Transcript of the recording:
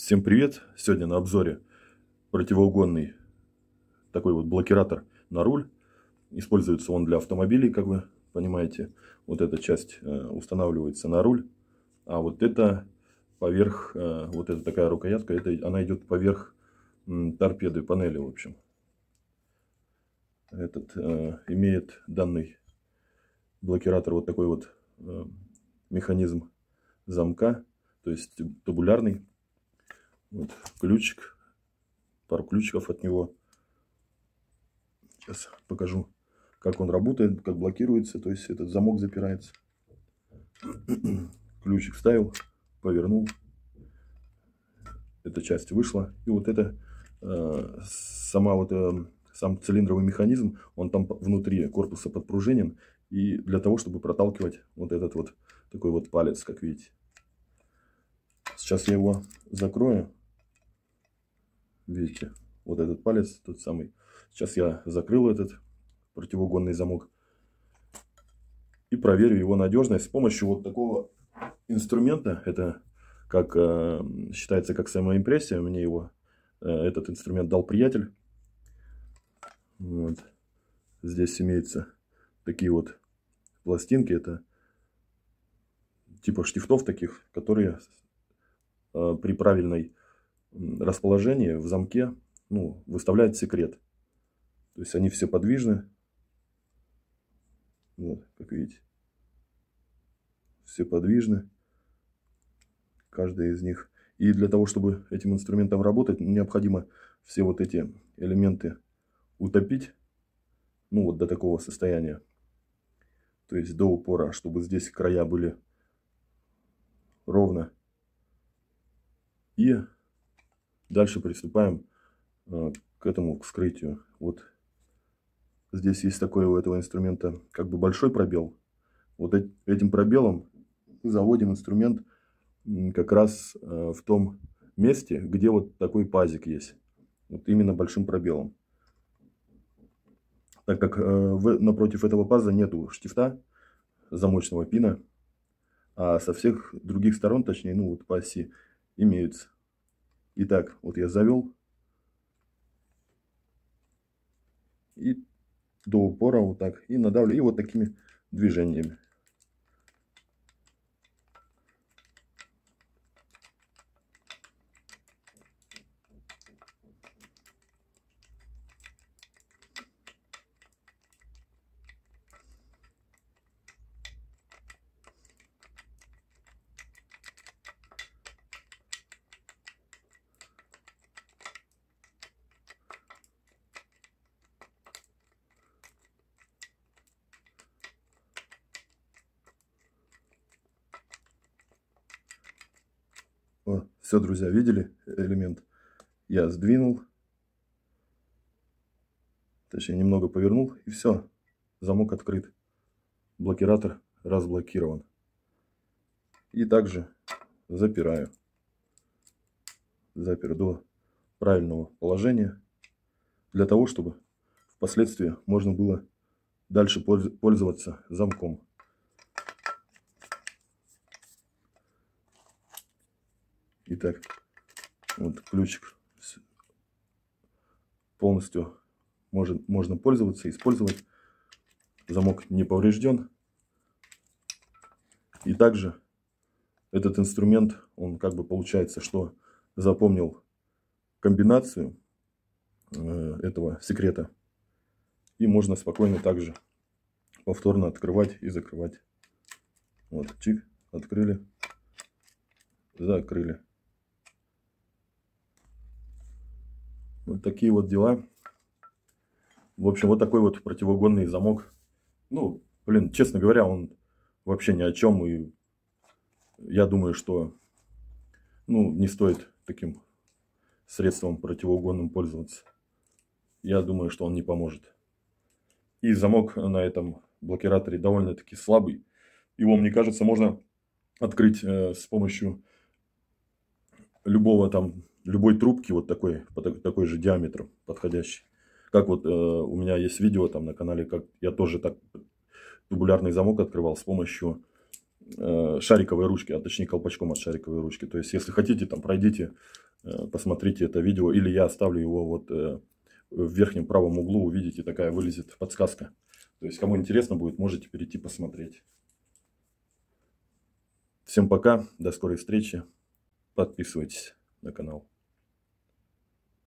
Всем привет! Сегодня на обзоре противоугонный такой вот блокиратор на руль. Используется он для автомобилей, как вы понимаете. Вот эта часть э, устанавливается на руль. А вот это поверх, э, вот эта такая рукоятка, это, она идет поверх торпеды, панели, в общем. Этот э, имеет данный блокиратор вот такой вот механизм замка, то есть табулярный вот ключик. Пару ключиков от него. Сейчас покажу, как он работает, как блокируется. То есть этот замок запирается. Ключик вставил, повернул. Эта часть вышла. И вот это э, сама вот э, сам цилиндровый механизм, он там внутри корпуса подпружинен. И для того, чтобы проталкивать вот этот вот такой вот палец, как видите. Сейчас я его закрою видите, вот этот палец, тот самый. Сейчас я закрыл этот противоугонный замок и проверю его надежность с помощью вот такого инструмента. Это как э, считается как самоимпрессия. Мне его э, этот инструмент дал приятель. Вот. Здесь имеются такие вот пластинки. Это типа штифтов таких, которые э, при правильной расположение в замке ну, выставляет секрет. То есть они все подвижны. Вот, как видите. Все подвижны. Каждая из них. И для того, чтобы этим инструментом работать, необходимо все вот эти элементы утопить. Ну, вот до такого состояния. То есть до упора, чтобы здесь края были ровно. И Дальше приступаем э, к этому, к вскрытию. Вот здесь есть такой у этого инструмента как бы большой пробел. Вот этим пробелом заводим инструмент как раз э, в том месте, где вот такой пазик есть. Вот именно большим пробелом. Так как э, напротив этого паза нету штифта, замочного пина, а со всех других сторон, точнее, ну вот по оси, имеются. Итак, вот я завел. И до упора вот так. И надавлю. И вот такими движениями. О, все, друзья, видели элемент? Я сдвинул. Точнее, немного повернул, и все. Замок открыт. Блокиратор разблокирован. И также запираю. Запер до правильного положения. Для того, чтобы впоследствии можно было дальше пользоваться замком. Итак, вот ключик полностью может, можно пользоваться, использовать. Замок не поврежден. И также этот инструмент, он как бы получается, что запомнил комбинацию э, этого секрета. И можно спокойно также повторно открывать и закрывать. Вот, чик, открыли, закрыли. Вот такие вот дела. В общем, вот такой вот противоугонный замок. Ну, блин, честно говоря, он вообще ни о чем. И я думаю, что ну, не стоит таким средством противоугонным пользоваться. Я думаю, что он не поможет. И замок на этом блокираторе довольно-таки слабый. Его, мне кажется, можно открыть э, с помощью любого там любой трубки вот такой, по такой же диаметру подходящий. Как вот э, у меня есть видео там на канале, как я тоже так тубулярный замок открывал с помощью э, шариковой ручки, а точнее колпачком от шариковой ручки. То есть, если хотите, там пройдите, э, посмотрите это видео, или я оставлю его вот э, в верхнем правом углу, увидите, такая вылезет подсказка. То есть, кому интересно будет, можете перейти посмотреть. Всем пока, до скорой встречи, подписывайтесь на канал.